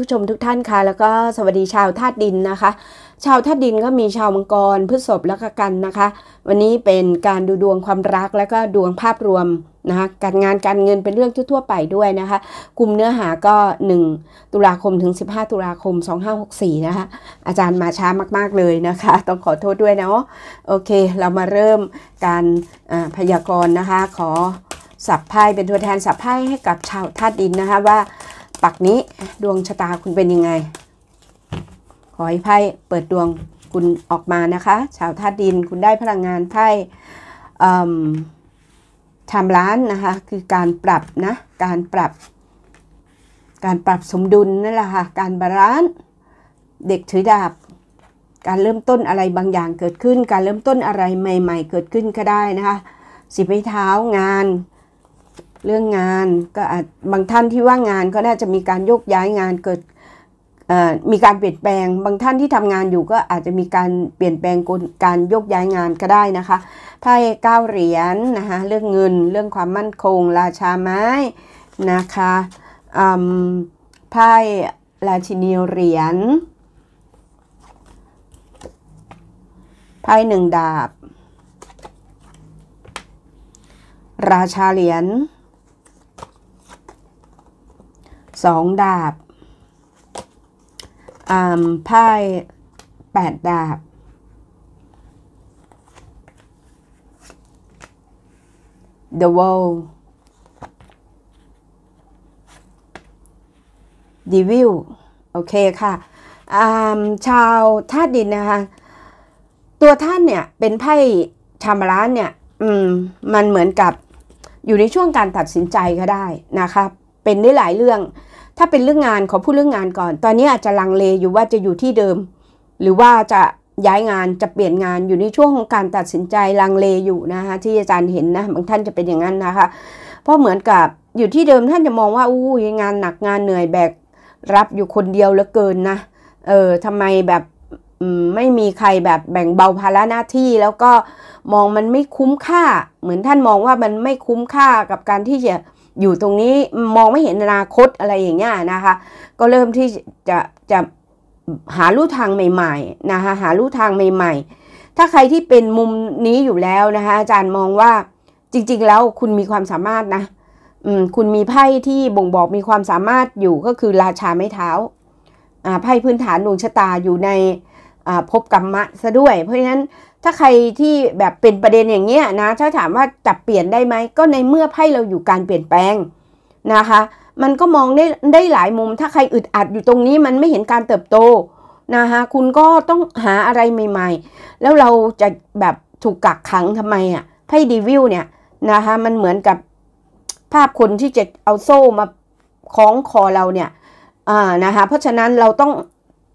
ผู้ชมทุกท่านค่ะแล้วก็สวัสดีชาวธาตุดินนะคะ ชาวธาตุดินก็มีชาวมังกรพฤษภและกกันนะคะ วันนี้เป็นการดูดวงความรักแล้วก็ดวงภาพรวมนะคะการงานการเงินเป็นเรื่องทั่วๆ ไปด้วยนะคะ กลุ่มเนื้อหาก็ 1 ตุลาคมถึง 15ตุลาคม2564นะคะอาจารย์มาช้ามาก ๆเลยนะคะ ต้องขอโทษด้วยเนาะโอเคเรามาเริ่มการพยากรณ์นะคะขอสับไพ่เป็นตัวแทนสับไพ่ให้กับชาวธาตุดินนะคะว่าปักนี้ดวงชะตาคุณเป็นยังไง ขอให้ไพ่เปิดดวงคุณออกมานะคะ ชาวธาตุดินคุณได้พลังงานไพ่ทำร้านนะคะคือการปรับนะการปรับการปรับสมดุลนั่นแหละค่ะ การบาลาน์เด็กถือดาบการเริ่มต้นอะไรบางอย่างเกิดขึ้นการเริ่มต้นอะไรใหม่ ๆ เกิดขึ้นก็ได้นะคะสิบไม้เท้างานเรื่องงานก็อาจบางท่านที่ว่างงานก็น่าจะมีการโยกย้ายงานเกิดมีการเปลี่ยนแปลงบางท่านที่ทำงานอยู่ก็อาจจะมีการเปลี่ยนแปลงการโยกย้ายงานก็ได้นะคะไพ่เก้าเหรียญนนะคะเรื่องเงินเรื่องความมั่นคง ราชาไม้นะคะไพ่ราชินีเหรียญไพ่หนึ่งดาบ ราชาเหรียญสองดาบไพ่แปดดาบเดอะวอลดีวิลโอเคค่ะชาวธาตุดินนะคะ ตัวท่านเนี่ย เป็นไพ่ชามร้านเนี่ยมมันเหมือนกับอยู่ในช่วงการตัดสินใจก็ได้นะคะเป็นได้หลายเรื่องถ้าเป็นเรื่องงานขอพูดเรื่องงานก่อน ตอนนี้อาจจะลังเลอยู่ว่าจะอยู่ที่เดิม หรือว่าจะย้ายงานจะเปลี่ยนงานอยู่ในช่วงของการตัดสินใจลังเลอยู่นะคะที่อาจารย์เห็นนะ บางท่านจะเป็นอย่างนั้นนะคะเพราะเหมือนกับอยู่ที่เดิมท่านจะมองว่าอู้งานหนักงานเหนื่อยแบกรับอยู่คนเดียวเหลือเกินนะเออทำไมแบบไม่มีใครแบบแบ่งเบาภาระหน้าที่ แล้วก็มองมันไม่คุ้มค่า เหมือนท่านมองว่ามันไม่คุ้มค่ากับการที่จะอยู่ตรงนี้มองไม่เห็นอนาคตอะไรอย่างเงี้ยนะคะ ก็เริ่มที่จะจะหาลู่ทางใหม่ๆนะคะหาลู่ทางใหม่ ๆ ถ้าใครที่เป็นมุมนี้อยู่แล้วนะคะอาจารย์มองว่าจริงๆแล้วคุณมีความสามารถนะคุณมีไพ่ที่บ่งบอกมีความสามารถอยู่ก็คือราชาไม้เท้าไพ่พื้นฐานดวงชะตาอยู่ในพบกรรมะซะด้วย เพราะฉะนั้นถ้าใครที่แบบเป็นประเด็นอย่างเงี้ยนะ ถ้าถามว่าจับเปลี่ยนได้ไหมก็ในเมื่อไพ่เราอยู่การเปลี่ยนแปลงนะคะ มันก็มองได้ได้หลายมุม ถ้าใครอึดอัดอยู่ตรงนี้มันไม่เห็นการเติบโตนะคะคุณก็ต้องหาอะไรใหม่ๆ แล้วเราจะแบบถูกกักขังทำไมอ่ะไพ่ดีวิลเนี่ยนะคะมันเหมือนกับภาพคนที่จะเอาโซ่มาคล้องคอเราเนี่ยอ่านะคะ เพราะฉะนั้นเราต้อง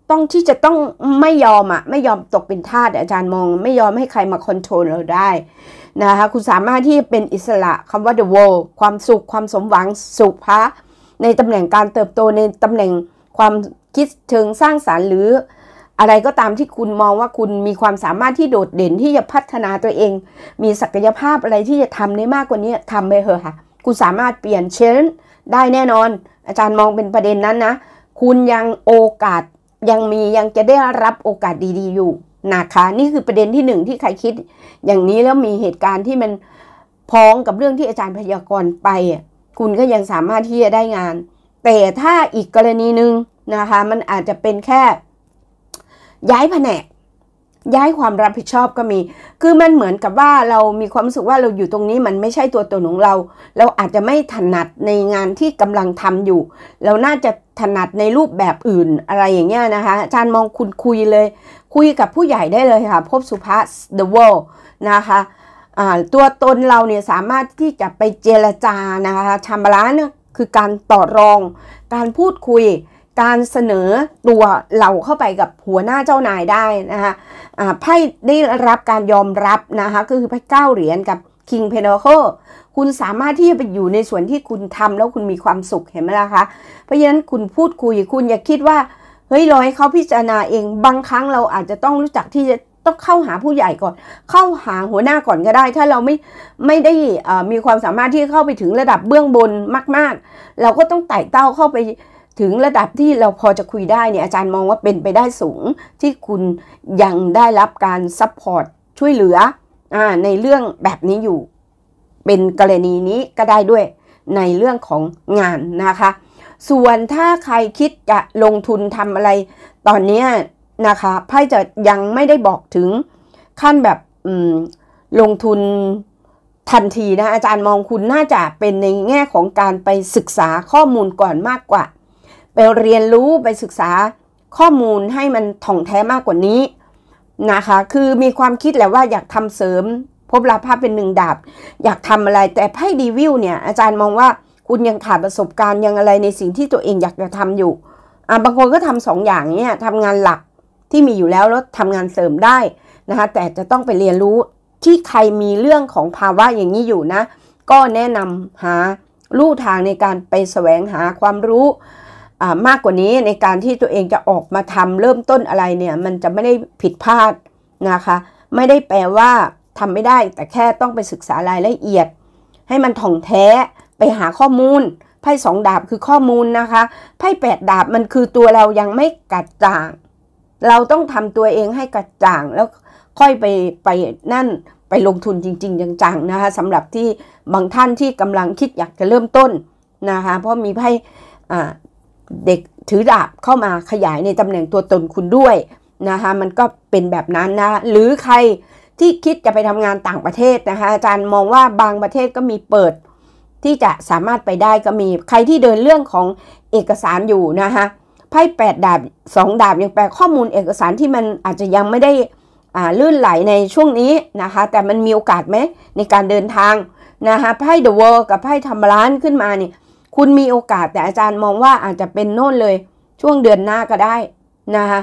ต้องที่จะต้องไม่ยอมอะไม่ยอมตกเป็นทาสอาจารย์มองไม่ยอมให้ใครมาคอนโทรลเราได้นะคะคุณสามารถที่เป็นอิสระคำว่า the world ความสุขความสมหวังสุขพระในตำแหน่งการเติบโตในตำแหน่งความคิดเชิงสร้างสารรค์ หรืออะไรก็ตามที่คุณมองว่าคุณมีความสามารถที่โดดเด่นที่จะพัฒนาตัวเอง มีศักยภาพอะไรที่จะทำได้มากกว่านี้ทำไปเถอะค่ะคุณสามารถเปลี่ยนเชนได้แน่นอนอาจารย์มองเป็นประเด็นนั้นนะคุณยังโอกาสยังมียังจะได้รับโอกาสดีๆ อยู่นะคะนี่คือประเด็นที่หนึ่งที่ใครคิดอย่างนี้แล้วมีเหตุการณ์ที่มันพ้องกับเรื่องที่อาจารย์พยากรณ์ไป คุณก็ยังสามารถที่จะได้งาน แต่ถ้าอีกกรณีหนึ่งนะคะมันอาจจะเป็นแค่ย้ายแผนกย้ายความรับผิดชอบก็มี คือมันเหมือนกับว่าเรามีความรู้สึกว่าเราอยู่ตรงนี้มันไม่ใช่ตัวตนของเรา เราอาจจะไม่ถนัดในงานที่กำลังทำอยู่ เราน่าจะถนัดในรูปแบบอื่นอะไรอย่างเงี้ยนะคะอาจารย์มองคุณคุยเลย คุยกับผู้ใหญ่ได้เลยค่ะพบสุภาษเดอะเวิลนะคะ ตัวตนเราเนี่ยสามารถที่จะไปเจรจานะคะชำระานคือการต่อรอง การพูดคุยการเสนอตัวเราเข้าไปกับหัวหน้าเจ้านายได้นะคะไพ่ได้รับการยอมรับนะคะก็คือไพ่เก้าเหรียญกับคิงเพนโคคุณสามารถที่จะไปอยู่ในส่วนที่คุณทำแล้วคุณมีความสุขเห็นไหมล่ะคะ เพราะฉะนั้นคุณพูดคุยคุณอย่าคิดว่า เฮ้ยรอให้เขาพิจารณาเอง บางครั้งเราอาจจะต้องรู้จักที่จะต้องเข้าหาผู้ใหญ่ก่อน เข้าหาหัวหน้าก่อนก็ได้ ถ้าเราไม่ไม่ได้มีความสามารถที่เข้าไปถึงระดับเบื้องบนมาก ๆ เราก็ต้องไต่เต้าเข้าไปถึงระดับที่เราพอจะคุยได้เนี่ยอาจารย์มองว่าเป็นไปได้สูงที่คุณยังได้รับการซัพพอร์ตช่วยเหลืออในเรื่องแบบนี้อยู่ เป็นกรณีนี้ก็ได้ด้วยในเรื่องของงานนะคะ ส่วนถ้าใครคิดจะลงทุนทำอะไรตอนนี้นะคะไพ่จะยังไม่ได้บอกถึง ขั้นแบบลงทุนทันทีนะอาจารย์มองคุณน่าจะเป็นในแง่ของการไปศึกษาข้อมูลก่อนมากกว่าไปเรียนรู้ไปศึกษาข้อมูลให้มันถ่องแท้มากกว่านี้นะคะ คือมีความคิดแหละว่าอยากทำเสริม พบราภาพเป็นหนึ่งดาบ อยากทำอะไรแต่ไพ่ดีวิวเนี่ยอาจารย์มองว่าคุณยังขาดประสบการณ์ยังอะไรในสิ่งที่ตัวเองอยากจะทำอยู่อ่บางคนก็ทำสองอย่างเนี่ยทำงานหลักที่มีอยู่แล้วแล้วทำงานเสริมได้นะคะแต่จะต้องไปเรียนรู้ที่ใครมีเรื่องของภาวะอย่างนี้อยู่นะก็แนะนำหาลู่ทางในการไปแสวงหาความรู้มากกว่านี้ในการที่ตัวเองจะออกมาทำเริ่มต้นอะไรเนี่ยมันจะไม่ได้ผิดพลาดนะคะ ไม่ได้แปลว่าทำไม่ได้แต่แค่ต้องไปศึกษารายละเอียด ให้มันถ่องแท้ไปหาข้อมูลไพ่สองดาบคือข้อมูลนะคะไพ่แปดดาบมันคือตัวเรายังไม่กระจ่างเราต้องทำตัวเองให้กระจ่างแล้วค่อยไปไปนั่นไปลงทุนจริงๆจังๆนะคะสำหรับที่บางท่านที่กำลังคิดอยากจะเริ่มต้นนะคะเพราะมีไพ่เด็กถือดาบเข้ามาขยายในตำแหน่งตัวตนคุณด้วยนะคะมันก็เป็นแบบนั้นนะหรือใครที่คิดจะไปทำงานต่างประเทศนะคะอาจารย์มองว่าบางประเทศก็มีเปิด ที่จะสามารถไปได้ก็มีใครที่เดินเรื่องของเอกสารอยู่นะคะไพ่แปดดาบสองดาบยังแปลข้อมูลเอกสารที่มันอาจจะยังไม่ได้ลื่นไหลในช่วงนี้นะคะแต่มันมีโอกาสไหมในการเดินทางนะคะไพ่เดอะเวิร์กับไพ่ทำร้านขึ้นมาเนี่ยคุณมีโอกาสแต่อาจารย์มองว่าอาจจะเป็นโน่นเลย ช่วงเดือนหน้าก็ได้นะคะ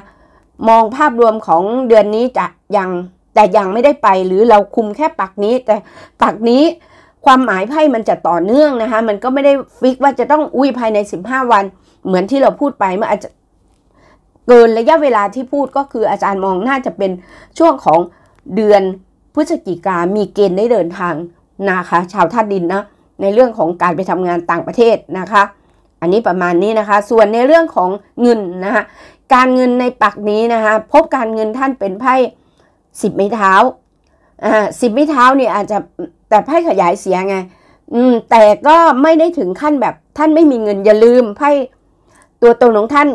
มองภาพรวมของเดือนนี้จะยังแต่ยังไม่ได้ไปหรือเราคุมแค่ปักนี้แต่ปักนี้ความหมายไพ่มันจะต่อเนื่องนะคะมันก็ไม่ได้ฟิกว่าจะต้องอุ้ยภายใน 15 วัน เหมือนที่เราพูดไปเมื่ออาจจะเกินระยะเวลาที่พูดก็คืออาจารย์มองน่าจะเป็นช่วงของเดือนพฤศจิกามีเกณฑ์ได้เดินทางนะคะ ชาวธาตุดินนะในเรื่องของการไปทำงานต่างประเทศนะคะ อันนี้ประมาณนี้นะคะ ส่วนในเรื่องของเงินนะคะการเงินในปักนี้นะคะ พบการเงินท่านเป็นไพ่สิบไม้เท้า อ่าสิบไม้เท้าเนี่ยอาจจะแต่ไพ่ขยายเสียไง อืมแต่ก็ไม่ได้ถึงขั้นแบบท่านไม่มีเงินอย่าลืมไพ่ตัวตนของท่าน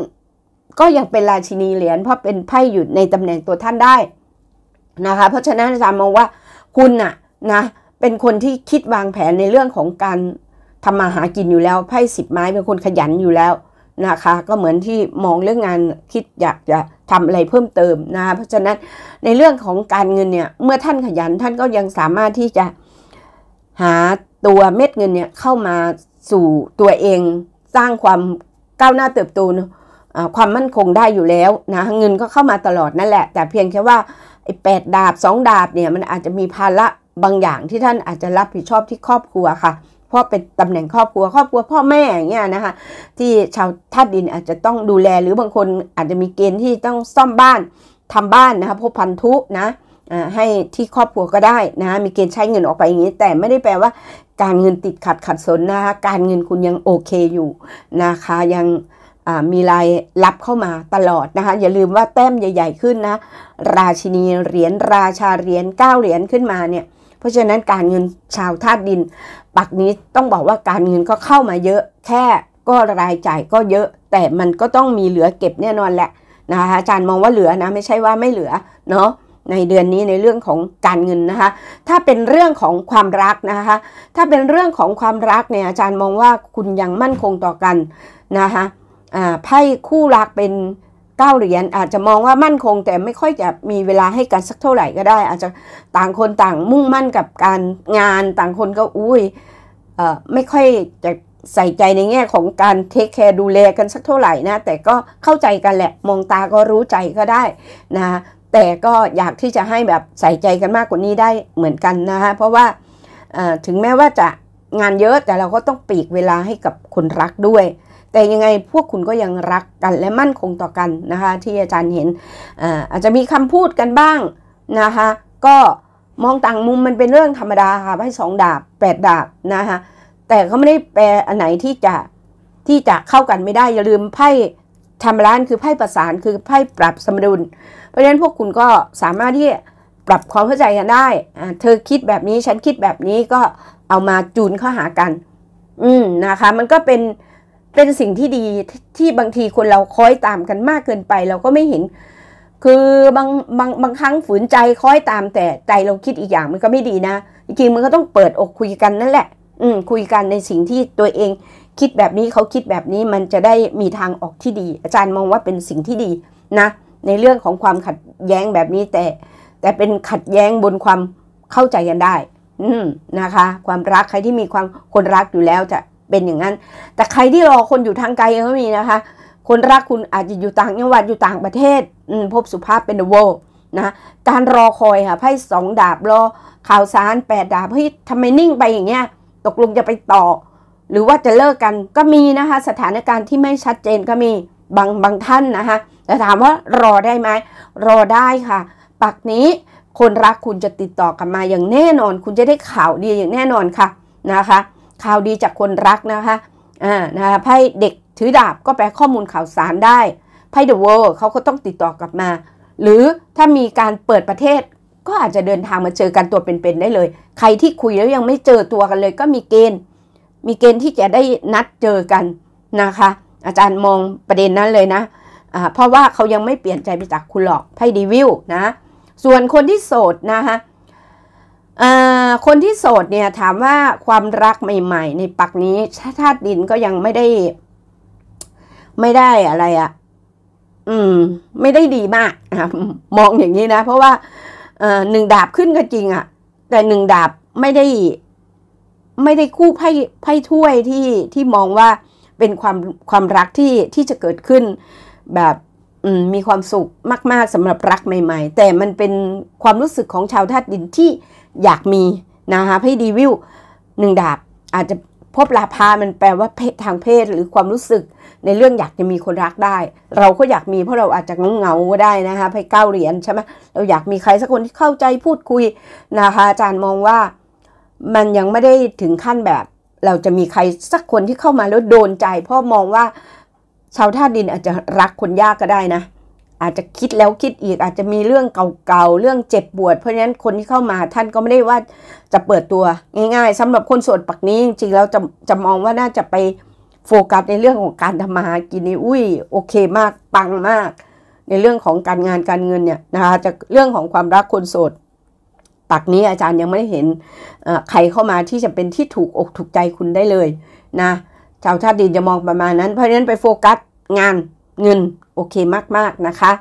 ก็ยังเป็นราชินีเหรียญเพราะเป็นไพ่อยู่ในตำแหน่งตัวท่านได้นะคะ เพราะฉะนั้นอาจารย์มองว่าคุณน่ะนะเป็นคนที่คิดวางแผนในเรื่องของการทำมาหากินอยู่แล้ว ไพ่สิบไม้เป็นคนขยันอยู่แล้วนะคะ ก็เหมือนที่มองเรื่องงานคิดอยากจะทำอะไรเพิ่มเติมนะเพราะฉะนั้นในเรื่องของการเงินเนี่ย เมื่อท่านขยันท่านก็ยังสามารถที่จะหาตัวเม็ดเงินเนี่ยเข้ามาสู่ตัวเองสร้างความก้าวหน้าเติบโตความมั่นคงได้อยู่แล้วนะเงินก็เข้ามาตลอดนั่นแหละแต่เพียงแค่ว่าไอ้แปดดาบสองดาบเนี่ยมันอาจจะมีภาระบางอย่างที่ท่านอาจจะรับผิดชอบที่ครอบครัวค่ะเพราะเป็นตำแหน่งครอบครัว ครอบครัวพ่อแม่อย่างเงี้ยนะคะ ที่ชาวธาตุดินอาจจะต้องดูแลหรือบางคนอาจจะมีเกณฑ์ที่ต้องซ่อมบ้านทำบ้านนะคะ พบพันธุนะให้ที่ครอบครัวก็ได้นะมีเกณฑ์ใช้เงินออกไปอย่างนี้ แต่ไม่ได้แปลว่าการเงินติดขัดขัดสนนะคะ การเงินคุณยังโอเคอยู่นะคะ ยังมีรายรับเข้ามาตลอดนะคะ อย่าลืมว่าแต้มใหญ่ๆขึ้นนะราชินีเหรียญราชาเหรียญเก้าเหรียญขึ้นมาเนี่ยเพราะฉะนั้นการเงินชาวธาตุดิน ปักนี้ต้องบอกว่าการเงินก็เข้ามาเยอะ แค่ก็รายจ่ายก็เยอะ แต่มันก็ต้องมีเหลือเก็บแน่นอนแหละนะคะอาจารย์มองว่าเหลือนะไม่ใช่ว่าไม่เหลือเนาะในเดือนนี้ในเรื่องของการเงินนะคะถ้าเป็นเรื่องของความรักนะคะถ้าเป็นเรื่องของความรักเนี่ยอาจารย์มองว่าคุณยังมั่นคงต่อกันนะคะไพ่คู่รักเป็นก้าเหรียญอาจจะมองว่ามั่นคงแต่ไม่ค่อยจะมีเวลาให้กันสักเท่าไหร่ก็ได้ อาจจะต่างคนต่างมุ่งมั่นกับการงานต่างคนก็อุ้ยไม่ค่อยจะใส่ใจในแง่ของการเทคแคร์ดูแลกันสักเท่าไหร่นะแต่ก็เข้าใจกันแหละมองตาก็รู้ใจก็ได้นะแต่ก็อยากที่จะให้แบบใส่ใจกันมากกว่านี้ได้เหมือนกันนะคะเพราะว่าถึงแม้ว่าจะงานเยอะแต่เราก็ต้องปีกเวลาให้กับคนรักด้วยแต่ยังไงพวกคุณก็ยังรักกันและมั่นคงต่อกันนะคะที่อาจารย์เห็นอาอาจจะมีคำพูดกันบ้างนะคะก็มองต่างมุมมันเป็นเรื่องธรรมดาค่ะให้สองดาบแปดดาบนะคะแต่เขาไม่ได้แปลอันไหนที่จะที่จะเข้ากันไม่ได้อย่าลืมไพ่ทำร้านคือไพ่ประสานคือไพ่ปรับสมดุลเพราะฉะนั้นพวกคุณก็สามารถที่ปรับความเข้าใจกันได้ เธอคิดแบบนี้ฉันคิดแบบนี้ก็เอามาจูนเข้าหากัน อืมนะคะมันก็เป็นเป็นสิ่งที่ดีที่บางทีคนเราคอยตามกันมากเกินไป เราก็ไม่เห็น คือบางบางบางครั้งฝืนใจคอยตามแต่ ใจเราคิดอีกอย่างมันก็ไม่ดีนะ จริงมันก็ต้องเปิดอกคุยกันนั่นแหละ อืม คุยกันในสิ่งที่ตัวเอง คิดแบบนี้เขาคิดแบบนี้มันจะได้มีทางออกที่ดี อาจารย์มองว่าเป็นสิ่งที่ดีนะในเรื่องของความขัดแย้งแบบนี้แต่ แต่เป็นขัดแย้งบนความเข้าใจกันได้ อืมนะคะ ความรักใครที่มีความคนรักอยู่แล้วจะเป็นอย่างนั้น แต่ใครที่รอคนอยู่ทางไกลก็มีนะคะ คนรักคุณอาจจะอยู่ต่างจังหวัดอยู่ต่างประเทศพบสุภาพเป็นเดอะเวิลด์นะ การรอคอยค่ะไพ่สองดาบรอ ข่าวสารแปดดาบเฮ้ยทำไมนิ่งไปอย่างเงี้ยตกลงจะไปต่อ หรือว่าจะเลิกกันก็มีนะคะ สถานการณ์ที่ไม่ชัดเจนก็มีบางบางท่านนะคะแต่ถามว่ารอได้ไหมรอได้ค่ะ ปักนี้คนรักคุณจะติดต่อกลับมาอย่างแน่นอน คุณจะได้ข่าวดีอย่างแน่นอนค่ะนะคะข่าวดีจากคนรักนะคะ อ่า นะคะ ไพ่เด็กถือดาบก็แปลข้อมูลข่าวสารได้ ไพ่เดอะเวิลด์เขาก็ต้องติดต่อกลับมา หรือถ้ามีการเปิดประเทศก็อาจจะเดินทางมาเจอกันตัวเป็นๆได้เลย ใครที่คุยแล้วยังไม่เจอตัวกันเลยก็มีเกณฑ์ มีเกณฑ์ที่จะได้นัดเจอกันนะคะ อาจารย์มองประเด็นนั้นเลยนะะเพราะว่าเขายังไม่เปลี่ยนใจไปจากคุณหรอก ไพ่ดีวิลนะ ส่วนคนที่โสดนะคะคนที่โสดเนี่ย ถามว่าความรักใหม่ ๆ ในปักนี้ธาตุดินก็ยังไม่ได้ ไม่ได้อะไรอะ่ะ อืม ไม่ได้ดีมากมองอย่างนี้นะเพราะว่าหนึ่งดาบขึ้นก็จริงอะ่ะ แต่หนึ่งดาบไม่ได้ ไม่ได้คู่ไพ่ไพ่ถ้วยที่ที่มองว่าเป็นความความรักที่ที่จะเกิดขึ้น แบบมีความสุขมาก ๆสำหรับรักใหม่ ๆ แต่มันเป็นความรู้สึกของชาวธาตุดินที่อยากมีนะคะไพ่ดีวิวหนึ่งดาบอาจจะพบลาพา มันแปลว่าทางเพศหรือความรู้สึก ในเรื่องอยากจะมีคนรักได้ เราก็อยากมีเพราะเราอาจจะงงเงาก็ได้นะคะไพ่เก้าเหรียญใช่ไหมเราอยากมีใครสักคนที่เข้าใจพูดคุยนะคะอาจารย์มองว่ามันยังไม่ได้ถึงขั้นแบบ เราจะมีใครสักคนที่เข้ามาแล้วโดนใจพ่อมองว่าชาวท่าดินอาจจะรักคนยากก็ได้นะอาจจะคิดแล้วคิดอีกอาจจะมีเรื่องเก่าๆเรื่องเจ็บปวด เพราะฉะนั้นคนที่เข้ามาท่านก็ไม่ได้ว่าจะเปิดตัวง่ายๆ สำหรับคนโสดปักนี้จริงๆแล้วจะจะมองว่าน่าจะไปโฟกัสในเรื่องของการทำมาหากินนี่อุ้ยโอเคมากปังมาก ในเรื่องของการงานการเงินเนี่ยนะคะจะเรื่องของความรักคนโสด ปักนี้อาจารย์ยังไม่ได้เห็นใครเข้ามาที่จะเป็นที่ถูกอกถูกใจคุณได้เลยนะชาวชาติดินจะมองประมาณนั้น เพราะฉะนั้นไปโฟกัสงานเงินโอเคมากๆนะคะ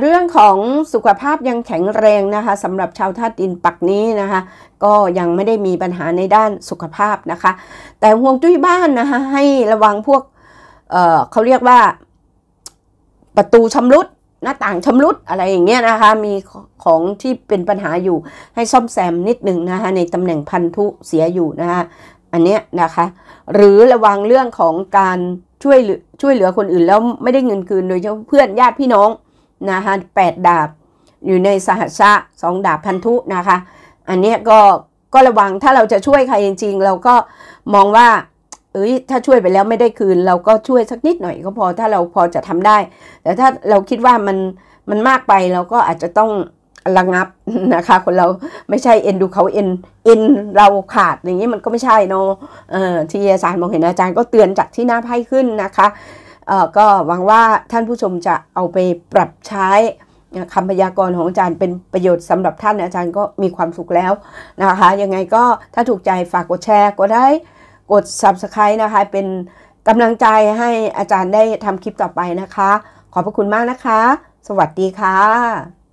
เรื่องของสุขภาพ ยังแข็งแรงนะคะสำหรับชาวธาตุดินปักนี้นะคะก็ยังไม่ได้มีปัญหาในด้านสุขภาพนะคะแต่ห่วงจุ้ยบ้านนะคะให้ระวังพวกเเขาเรียกว่าประตูชำรุดหน้าต่างชำรุดอะไรอย่างเงี้ยนะคะมีของที่เป็นปัญหาอยู่ให้ซ่อมแซมนิดหนึ่งนะคะในตำแหน่งพันธุเสียอยู่นะคะอันเนี้ยนะคะหรือระวังเรื่องของการช่วยช่วยเหลือคนอื่นแล้วไม่ได้เงินคืนโดยเฉพาะเพื่อนญาติพี่น้องนะคะแปดดาบ อยู่ในสหัสะสองดาบพันธุนะคะ อันนี้ก็ก็ระวังถ้าเราจะช่วยใครจริง ๆ เราก็มองว่าเอ้ยถ้าช่วยไปแล้วไม่ได้คืน เราก็ช่วยสักนิดหน่อยก็พอถ้าเราพอจะทำได้ แต่ถ้าเราคิดว่ามันมันมากไปเราก็อาจจะต้องระงับนะคะ คนเราไม่ใช่เอ็นดูเขาเอ็นเอ็นเราขาดอย่างนี้มันก็ไม่ใช่เนาะที่อาจารย์มองเห็นอาจารย์ก็เตือนจากที่หน้าไพ่ขึ้นนะคะก็หวังว่าท่านผู้ชมจะเอาไปปรับใช้คำพยากรณ์ของอาจารย์เป็นประโยชน์สำหรับท่านอาจารย์ก็มีความสุขแล้วนะคะยังไงก็ถ้าถูกใจฝากกดแชร์ก็ได้ กด subscribe นะคะเป็นกำลังใจให้อาจารย์ได้ทำคลิปต่อไปนะคะ ขอบพระคุณมากนะคะ สวัสดีค่ะ